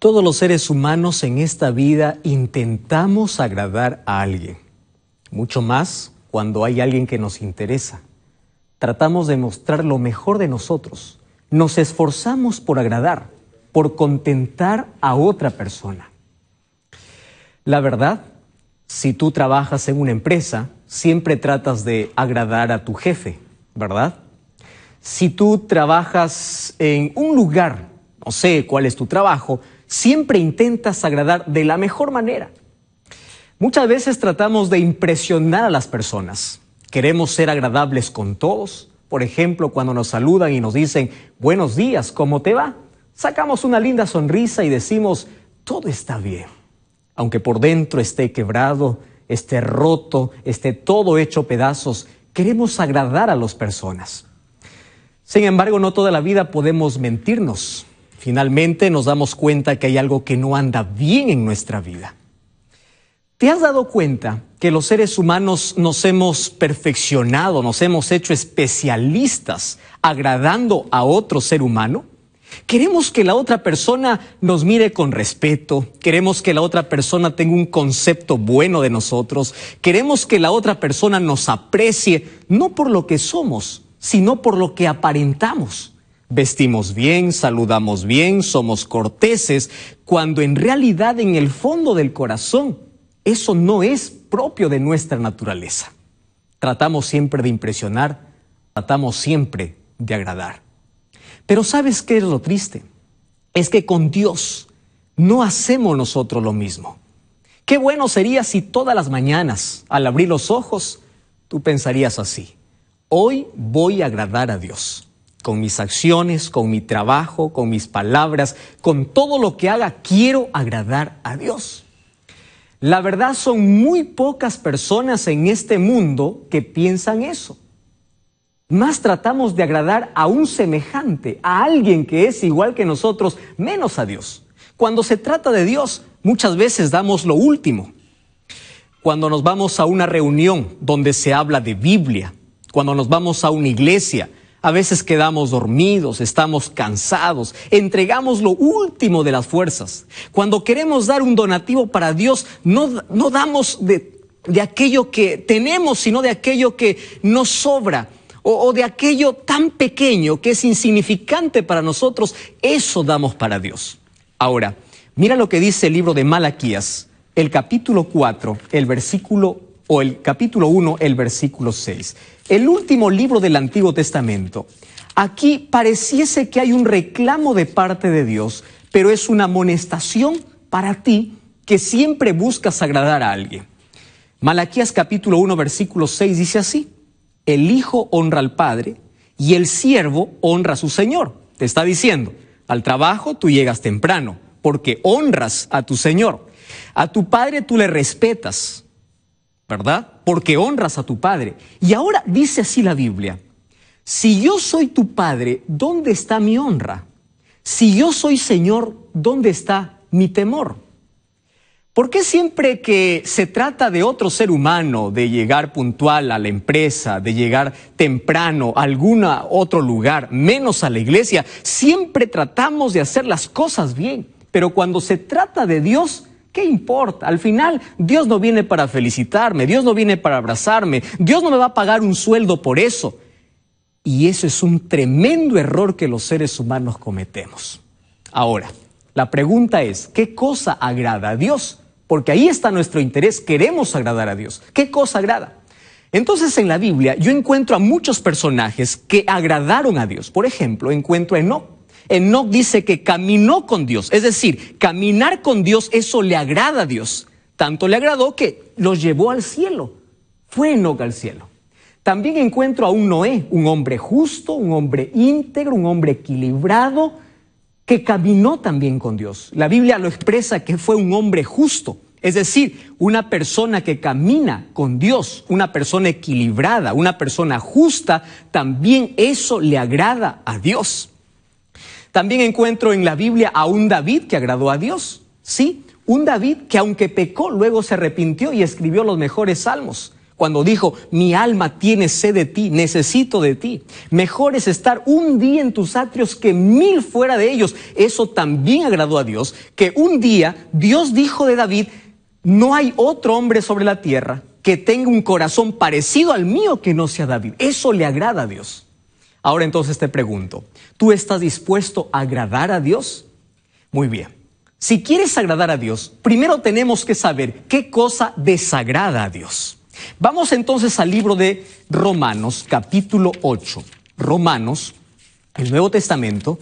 Todos los seres humanos en esta vida intentamos agradar a alguien, mucho más cuando hay alguien que nos interesa. Tratamos de mostrar lo mejor de nosotros, nos esforzamos por agradar, por contentar a otra persona. La verdad, si tú trabajas en una empresa, siempre tratas de agradar a tu jefe, ¿verdad? Si tú trabajas en un lugar, no sé cuál es tu trabajo, siempre intentas agradar de la mejor manera. Muchas veces tratamos de impresionar a las personas. Queremos ser agradables con todos. Por ejemplo, cuando nos saludan y nos dicen, buenos días, ¿cómo te va? Sacamos una linda sonrisa y decimos, todo está bien. Aunque por dentro esté quebrado, esté roto, esté todo hecho pedazos, queremos agradar a las personas. Sin embargo, no toda la vida podemos mentirnos. Finalmente nos damos cuenta que hay algo que no anda bien en nuestra vida. ¿Te has dado cuenta que los seres humanos nos hemos perfeccionado, nos hemos hecho especialistas agradando a otro ser humano? Queremos que la otra persona nos mire con respeto, queremos que la otra persona tenga un concepto bueno de nosotros, queremos que la otra persona nos aprecie, no por lo que somos, sino por lo que aparentamos. Vestimos bien, saludamos bien, somos corteses, cuando en realidad en el fondo del corazón eso no es propio de nuestra naturaleza. Tratamos siempre de impresionar, tratamos siempre de agradar. Pero ¿sabes qué es lo triste? Es que con Dios no hacemos nosotros lo mismo. Qué bueno sería si todas las mañanas, al abrir los ojos, tú pensarías así, hoy voy a agradar a Dios con mis acciones, con mi trabajo, con mis palabras, con todo lo que haga, quiero agradar a Dios. La verdad son muy pocas personas en este mundo que piensan eso. Más tratamos de agradar a un semejante, a alguien que es igual que nosotros, menos a Dios. Cuando se trata de Dios, muchas veces damos lo último. Cuando nos vamos a una reunión donde se habla de Biblia, cuando nos vamos a una iglesia, a veces quedamos dormidos, estamos cansados, entregamos lo último de las fuerzas. Cuando queremos dar un donativo para Dios, no, no damos de, aquello que tenemos, sino de aquello que nos sobra o, de aquello tan pequeño que es insignificante para nosotros. Eso damos para Dios. Ahora, mira lo que dice el libro de Malaquías, el capítulo 4, el versículo o el capítulo 1, el versículo 6. El último libro del Antiguo Testamento. Aquí pareciese que hay un reclamo de parte de Dios, pero es una amonestación para ti que siempre buscas agradar a alguien. Malaquías capítulo 1, versículo 6 dice así, el hijo honra al padre y el siervo honra a su señor. Te está diciendo, al trabajo tú llegas temprano porque honras a tu señor. A tu padre tú le respetas ¿verdad? Porque honras a tu padre. Y ahora dice así la Biblia, si yo soy tu padre, ¿dónde está mi honra? Si yo soy Señor, ¿dónde está mi temor? Porque siempre que se trata de otro ser humano, de llegar puntual a la empresa, de llegar temprano a algún otro lugar, menos a la iglesia, siempre tratamos de hacer las cosas bien? Pero cuando se trata de Dios, ¿Qué importa? Al final, Dios no viene para felicitarme, Dios no viene para abrazarme, Dios no me va a pagar un sueldo por eso. Y eso es un tremendo error que los seres humanos cometemos. Ahora, la pregunta es, ¿qué cosa agrada a Dios? Porque ahí está nuestro interés, queremos agradar a Dios. ¿Qué cosa agrada? Entonces en la Biblia yo encuentro a muchos personajes que agradaron a Dios. Por ejemplo, encuentro a Enoch. Enoch dice que caminó con Dios, es decir, caminar con Dios, eso le agrada a Dios. Tanto le agradó que lo llevó al cielo. Fue Enoch al cielo. También encuentro a un Noé, un hombre justo, un hombre íntegro, un hombre equilibrado, que caminó también con Dios. La Biblia lo expresa que fue un hombre justo. Es decir, una persona que camina con Dios, una persona equilibrada, una persona justa, también eso le agrada a Dios. También encuentro en la Biblia a un David que agradó a Dios. Sí, un David que aunque pecó, luego se arrepintió y escribió los mejores salmos. Cuando dijo, mi alma tiene sed de ti, necesito de ti. Mejor es estar un día en tus atrios que mil fuera de ellos. Eso también agradó a Dios, que un día Dios dijo de David, no hay otro hombre sobre la tierra que tenga un corazón parecido al mío que no sea David. Eso le agrada a Dios. Ahora entonces te pregunto, ¿tú estás dispuesto a agradar a Dios? Muy bien. Si quieres agradar a Dios, primero tenemos que saber qué cosa desagrada a Dios. Vamos entonces al libro de Romanos capítulo 8. Romanos, el Nuevo Testamento.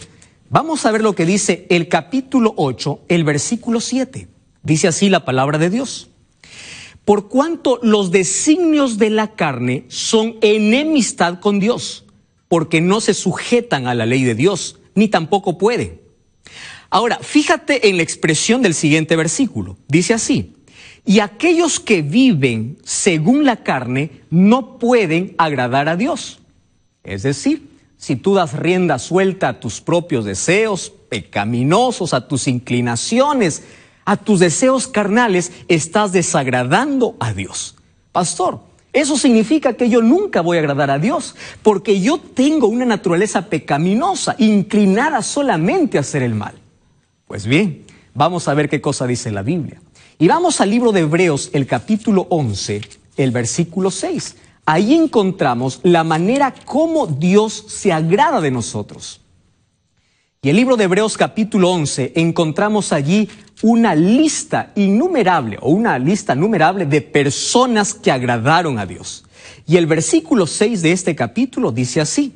Vamos a ver lo que dice el capítulo 8, el versículo 7. Dice así la palabra de Dios. Por cuanto los designios de la carne son enemistad con Dios porque no se sujetan a la ley de Dios, ni tampoco pueden. Ahora, fíjate en la expresión del siguiente versículo. Dice así, y aquellos que viven según la carne no pueden agradar a Dios. Es decir, si tú das rienda suelta a tus propios deseos pecaminosos, a tus inclinaciones, a tus deseos carnales, estás desagradando a Dios. Pastor, eso significa que yo nunca voy a agradar a Dios, porque yo tengo una naturaleza pecaminosa, inclinada solamente a hacer el mal. Pues bien, vamos a ver qué cosa dice la Biblia. Y vamos al libro de Hebreos, el capítulo 11, el versículo 6. Ahí encontramos la manera como Dios se agrada de nosotros. Y el libro de Hebreos capítulo 11 encontramos allí una lista innumerable o una lista numerable de personas que agradaron a Dios. Y el versículo 6 de este capítulo dice así,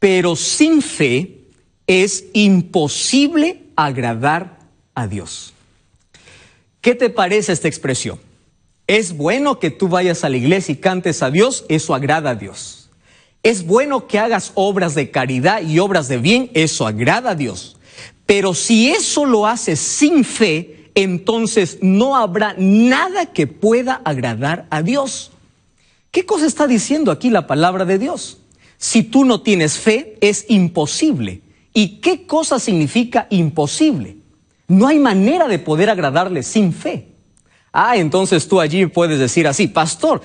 pero sin fe es imposible agradar a Dios. ¿Qué te parece esta expresión? Es bueno que tú vayas a la iglesia y cantes a Dios, eso agrada a Dios. Es bueno que hagas obras de caridad y obras de bien, eso agrada a Dios. Pero si eso lo haces sin fe, entonces no habrá nada que pueda agradar a Dios. ¿Qué cosa está diciendo aquí la palabra de Dios? Si tú no tienes fe, es imposible. ¿Y qué cosa significa imposible? No hay manera de poder agradarle sin fe. Ah, entonces tú allí puedes decir así, pastor,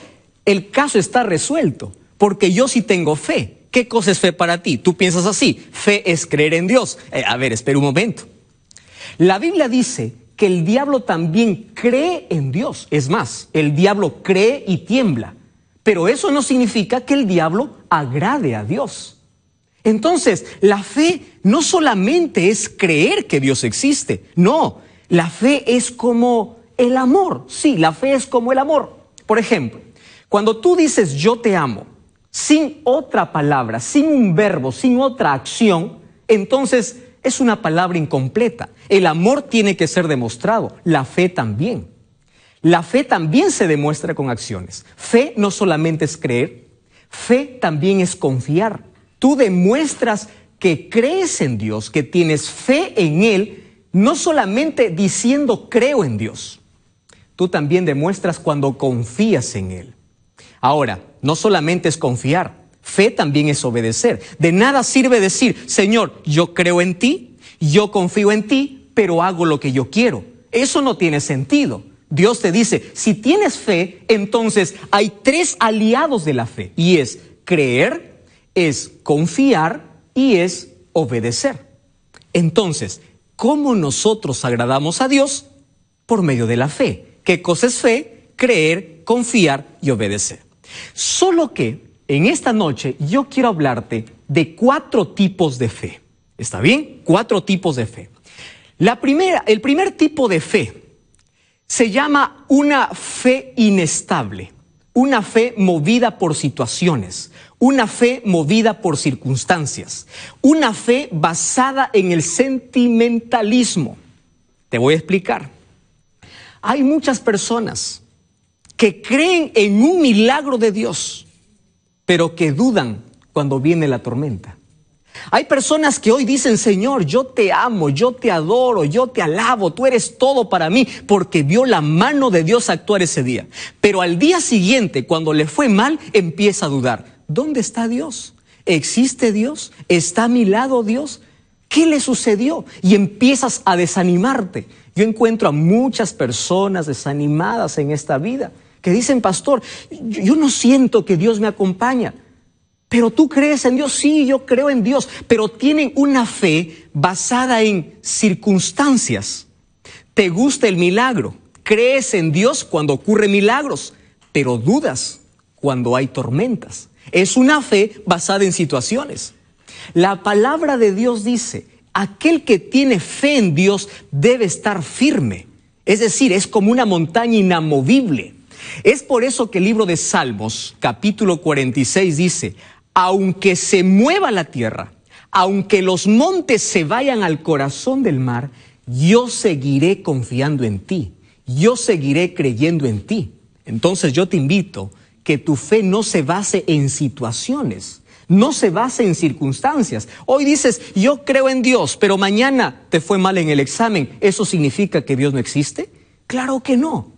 el caso está resuelto porque yo sí tengo fe. ¿Qué cosa es fe para ti? Tú piensas así, fe es creer en Dios. Eh, a ver, espera un momento. La Biblia dice que el diablo también cree en Dios. Es más, el diablo cree y tiembla. Pero eso no significa que el diablo agrade a Dios. Entonces, la fe no solamente es creer que Dios existe, no, la fe es como el amor. Sí, la fe es como el amor. Por ejemplo, cuando tú dices yo te amo, sin otra palabra, sin un verbo, sin otra acción, entonces es una palabra incompleta. El amor tiene que ser demostrado, la fe también. La fe también se demuestra con acciones. Fe no solamente es creer, fe también es confiar. Tú demuestras que crees en Dios, que tienes fe en Él, no solamente diciendo creo en Dios, tú también demuestras cuando confías en Él. Ahora, no solamente es confiar, fe también es obedecer. De nada sirve decir, Señor, yo creo en ti, yo confío en ti, pero hago lo que yo quiero. Eso no tiene sentido. Dios te dice, si tienes fe, entonces hay tres aliados de la fe, y es creer, es confiar y es obedecer. Entonces, ¿cómo nosotros agradamos a Dios? Por medio de la fe. ¿Qué cosa es fe? Creer, confiar y obedecer. Solo que en esta noche yo quiero hablarte de cuatro tipos de fe. ¿Está bien? Cuatro tipos de fe. La primera, el primer tipo de fe se llama una fe inestable, una fe movida por situaciones, una fe movida por circunstancias, una fe basada en el sentimentalismo. Te voy a explicar. Hay muchas personas que creen en un milagro de Dios, pero que dudan cuando viene la tormenta. Hay personas que hoy dicen, Señor, yo te amo, yo te adoro, yo te alabo, tú eres todo para mí, porque vio la mano de Dios actuar ese día. Pero al día siguiente, cuando le fue mal, empieza a dudar. ¿Dónde está Dios? ¿Existe Dios? ¿Está a mi lado Dios? ¿Qué le sucedió? Y empiezas a desanimarte. Yo encuentro a muchas personas desanimadas en esta vida que dicen, pastor, yo no siento que Dios me acompaña. Pero tú crees en Dios, sí, yo creo en Dios, pero tienen una fe basada en circunstancias. Te gusta el milagro, crees en Dios cuando ocurren milagros, pero dudas cuando hay tormentas. Es una fe basada en situaciones. La palabra de Dios dice, aquel que tiene fe en Dios debe estar firme. Es decir, es como una montaña inamovible. Es por eso que el libro de Salmos, capítulo 46, dice, aunque se mueva la tierra, aunque los montes se vayan al corazón del mar, yo seguiré confiando en ti, yo seguiré creyendo en ti. Entonces yo te invito que tu fe no se base en situaciones, no se base en circunstancias. Hoy dices, yo creo en Dios, pero mañana te fue mal en el examen. ¿Eso significa que Dios no existe? Claro que no.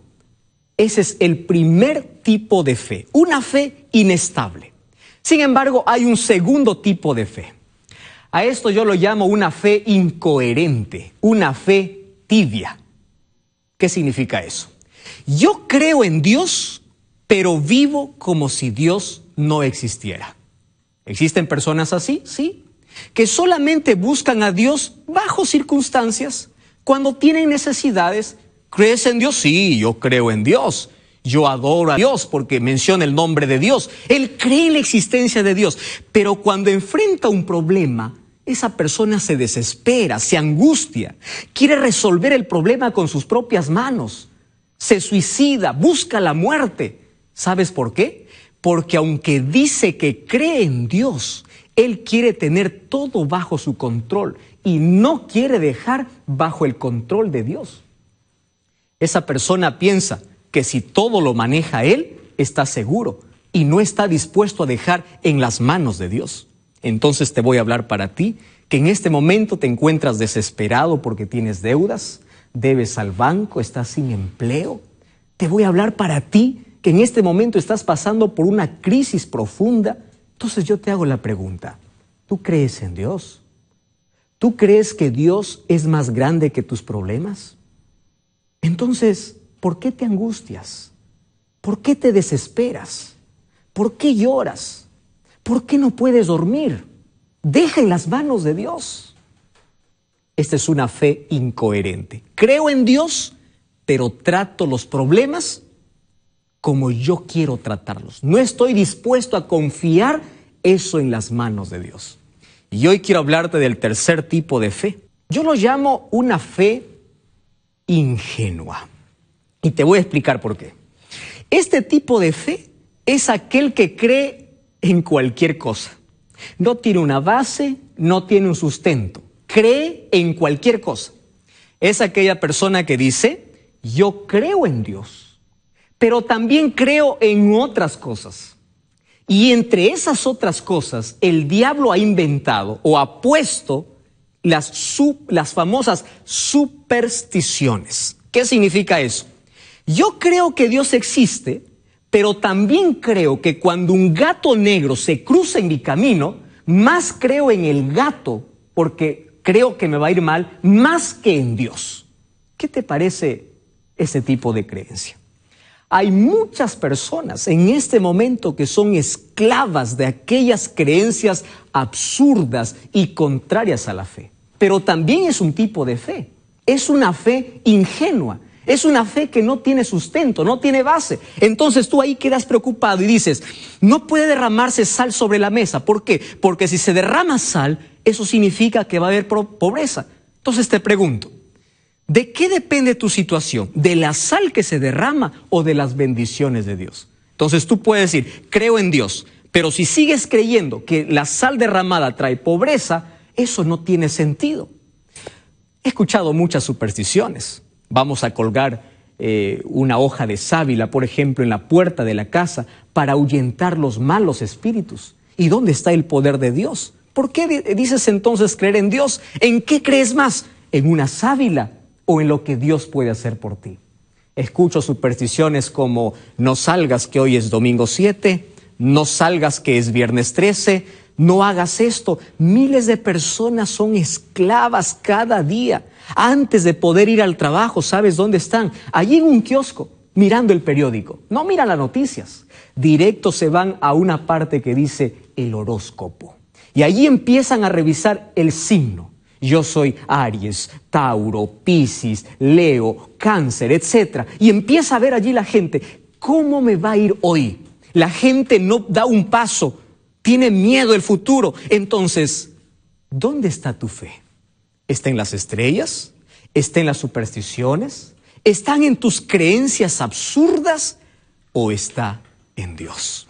Ese es el primer tipo de fe, una fe inestable. Sin embargo, hay un segundo tipo de fe. A esto yo lo llamo una fe incoherente, una fe tibia. ¿Qué significa eso? Yo creo en Dios, pero vivo como si Dios no existiera. ¿Existen personas así? Sí. Que solamente buscan a Dios bajo circunstancias, cuando tienen necesidades, ¿Crees en Dios? Sí, yo creo en Dios. Yo adoro a Dios porque menciona el nombre de Dios. Él cree en la existencia de Dios. Pero cuando enfrenta un problema, esa persona se desespera, se angustia, quiere resolver el problema con sus propias manos, se suicida, busca la muerte. ¿Sabes por qué? Porque aunque dice que cree en Dios, él quiere tener todo bajo su control y no quiere dejar bajo el control de Dios. Esa persona piensa que si todo lo maneja él, está seguro y no está dispuesto a dejar en las manos de Dios. Entonces te voy a hablar para ti que en este momento te encuentras desesperado porque tienes deudas, debes al banco, estás sin empleo. Te voy a hablar para ti que en este momento estás pasando por una crisis profunda. Entonces yo te hago la pregunta, ¿tú crees en Dios? ¿Tú crees que Dios es más grande que tus problemas? Entonces, ¿por qué te angustias? ¿Por qué te desesperas? ¿Por qué lloras? ¿Por qué no puedes dormir? Deja en las manos de Dios. Esta es una fe incoherente. Creo en Dios, pero trato los problemas como yo quiero tratarlos. No estoy dispuesto a confiar eso en las manos de Dios. Y hoy quiero hablarte del tercer tipo de fe. Yo lo llamo una fe ingenua. Y te voy a explicar por qué. Este tipo de fe es aquel que cree en cualquier cosa. No tiene una base, no tiene un sustento. Cree en cualquier cosa. Es aquella persona que dice, yo creo en Dios, pero también creo en otras cosas. Y entre esas otras cosas, el diablo ha inventado o ha puesto las, las famosas supersticiones. ¿Qué significa eso? Yo creo que Dios existe, pero también creo que cuando un gato negro se cruza en mi camino, más creo en el gato, porque creo que me va a ir mal, más que en Dios. ¿Qué te parece ese tipo de creencia? Hay muchas personas en este momento que son esclavas de aquellas creencias absurdas y contrarias a la fe. Pero también es un tipo de fe. Es una fe ingenua. Es una fe que no tiene sustento, no tiene base. Entonces tú ahí quedas preocupado y dices, no puede derramarse sal sobre la mesa. ¿Por qué? Porque si se derrama sal, eso significa que va a haber pobreza. Entonces te pregunto, ¿de qué depende tu situación? ¿De la sal que se derrama o de las bendiciones de Dios? Entonces tú puedes decir, creo en Dios, pero si sigues creyendo que la sal derramada trae pobreza, eso no tiene sentido. He escuchado muchas supersticiones. Vamos a colgar eh, una hoja de sábila, por ejemplo, en la puerta de la casa para ahuyentar los malos espíritus. ¿Y dónde está el poder de Dios? ¿Por qué dices entonces creer en Dios? ¿En qué crees más? ¿En una sábila o en lo que Dios puede hacer por ti? Escucho supersticiones como no salgas que hoy es domingo 7, no salgas que es viernes 13, no hagas esto. Miles de personas son esclavas cada día. Antes de poder ir al trabajo, ¿sabes dónde están? Allí en un kiosco, mirando el periódico. No miran las noticias. Directo se van a una parte que dice el horóscopo. Y allí empiezan a revisar el signo. Yo soy Aries, Tauro, Piscis, Leo, Cáncer, etc. Y empieza a ver allí la gente, ¿cómo me va a ir hoy? La gente no da un paso, tiene miedo del futuro. Entonces, ¿dónde está tu fe? ¿Está en las estrellas? ¿Está en las supersticiones? ¿Están en tus creencias absurdas? ¿O está en Dios?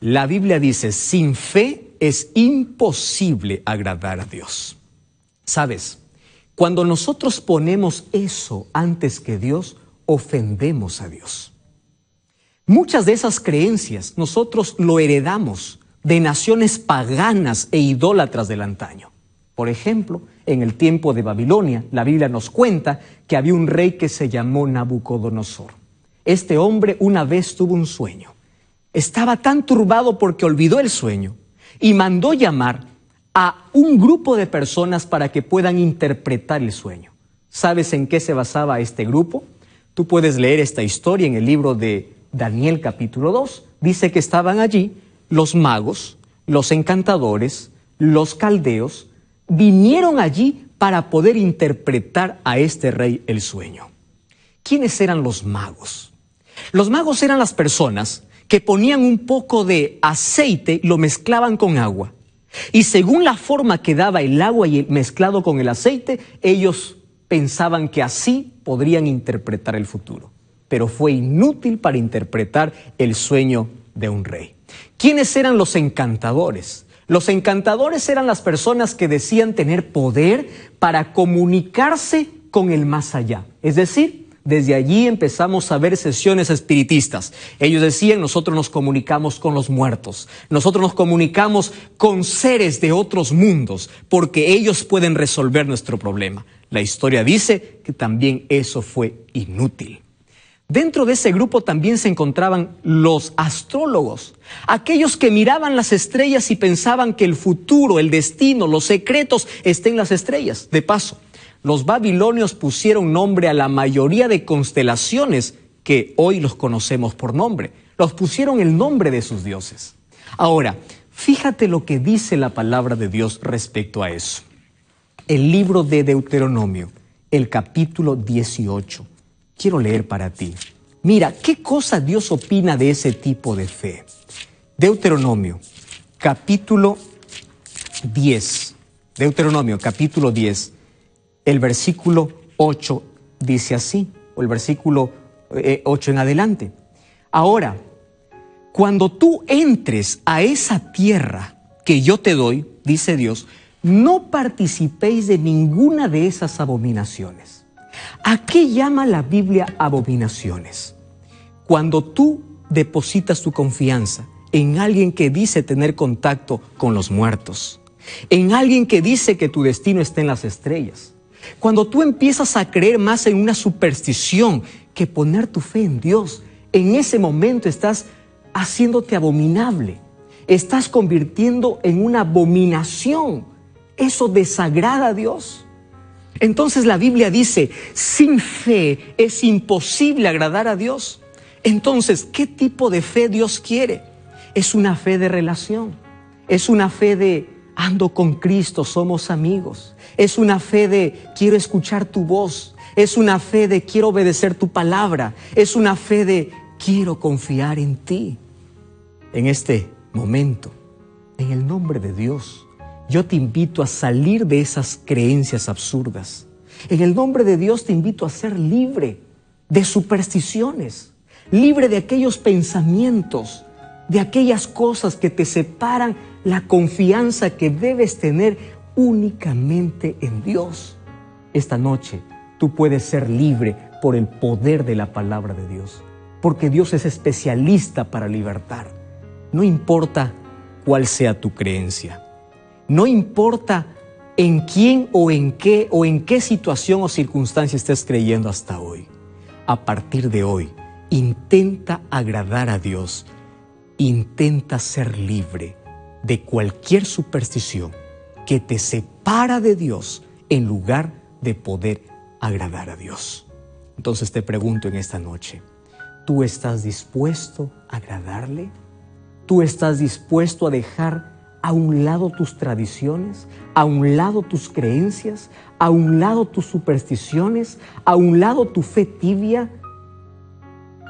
La Biblia dice, sin fe es imposible agradar a Dios. ¿Sabes? Cuando nosotros ponemos eso antes que Dios, ofendemos a Dios. Muchas de esas creencias nosotros lo heredamos de naciones paganas e idólatras del antaño. Por ejemplo, en el tiempo de Babilonia, la Biblia nos cuenta que había un rey que se llamó Nabucodonosor. Este hombre una vez tuvo un sueño. Estaba tan turbado porque olvidó el sueño y mandó llamar a un grupo de personas para que puedan interpretar el sueño. ¿Sabes en qué se basaba este grupo? Tú puedes leer esta historia en el libro de Daniel capítulo 2. Dice que estaban allí los magos, los encantadores, los caldeos, vinieron allí para poder interpretar a este rey el sueño. ¿Quiénes eran los magos? Los magos eran las personas que ponían un poco de aceite, lo mezclaban con agua. Y según la forma que daba el agua y el mezclado con el aceite, ellos pensaban que así podrían interpretar el futuro pero fue inútil para interpretar el sueño de un rey. ¿Quiénes eran los encantadores? Los encantadores eran las personas que decían tener poder para comunicarse con el más allá. Es decir, desde allí empezamos a ver sesiones espiritistas. Ellos decían, nosotros nos comunicamos con los muertos, nosotros nos comunicamos con seres de otros mundos, porque ellos pueden resolver nuestro problema. La historia dice que también eso fue inútil. Dentro de ese grupo también se encontraban los astrólogos, aquellos que miraban las estrellas y pensaban que el futuro, el destino, los secretos estén en las estrellas. De paso, los babilonios pusieron nombre a la mayoría de constelaciones que hoy los conocemos por nombre. Los pusieron el nombre de sus dioses. Ahora, fíjate lo que dice la palabra de Dios respecto a eso. El libro de Deuteronomio, el capítulo 18 quiero leer para ti. Mira, ¿qué cosa Dios opina de ese tipo de fe? Deuteronomio, capítulo 10. Deuteronomio, capítulo 10. El versículo 8 dice así, o el versículo 8 eh, en adelante. Ahora, cuando tú entres a esa tierra que yo te doy, dice Dios, no participéis de ninguna de esas abominaciones. ¿A qué llama la Biblia abominaciones? Cuando tú depositas tu confianza en alguien que dice tener contacto con los muertos, en alguien que dice que tu destino está en las estrellas, cuando tú empiezas a creer más en una superstición que poner tu fe en Dios, en ese momento estás haciéndote abominable, estás convirtiendo en una abominación. Eso desagrada a Dios. Entonces la Biblia dice, sin fe es imposible agradar a Dios. Entonces, ¿qué tipo de fe Dios quiere? Es una fe de relación, es una fe de ando con Cristo, somos amigos, es una fe de quiero escuchar tu voz, es una fe de quiero obedecer tu palabra, es una fe de quiero confiar en ti en este momento, en el nombre de Dios. Yo te invito a salir de esas creencias absurdas. En el nombre de Dios te invito a ser libre de supersticiones, libre de aquellos pensamientos, de aquellas cosas que te separan la confianza que debes tener únicamente en Dios. Esta noche tú puedes ser libre por el poder de la palabra de Dios, porque Dios es especialista para libertar, no importa cuál sea tu creencia. No importa en quién o en qué o en qué situación o circunstancia estés creyendo hasta hoy. A partir de hoy, intenta agradar a Dios. Intenta ser libre de cualquier superstición que te separa de Dios en lugar de poder agradar a Dios. Entonces te pregunto en esta noche, ¿tú estás dispuesto a agradarle? ¿Tú estás dispuesto a dejar a un lado tus tradiciones, a un lado tus creencias, a un lado tus supersticiones, a un lado tu fe tibia.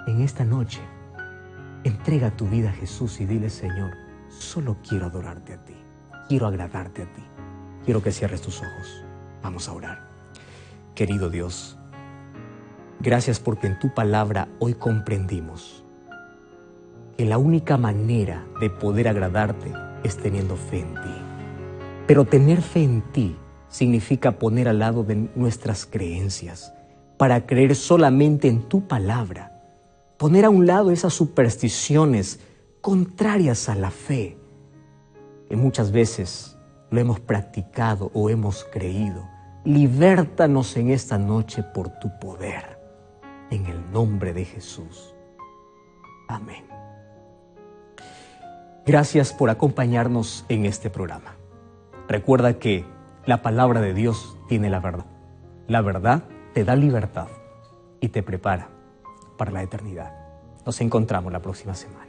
En esta noche, entrega tu vida a Jesús y dile, Señor, solo quiero adorarte a ti, quiero agradarte a ti, quiero que cierres tus ojos. Vamos a orar. Querido Dios, gracias porque en tu palabra hoy comprendimos que la única manera de poder agradarte es teniendo fe en ti. Pero tener fe en ti significa poner al lado de nuestras creencias para creer solamente en tu palabra, poner a un lado esas supersticiones contrarias a la fe, que muchas veces lo hemos practicado o hemos creído. Libértanos en esta noche por tu poder, en el nombre de Jesús. Amén. Gracias por acompañarnos en este programa. Recuerda que la palabra de Dios tiene la verdad. La verdad te da libertad y te prepara para la eternidad. Nos encontramos la próxima semana.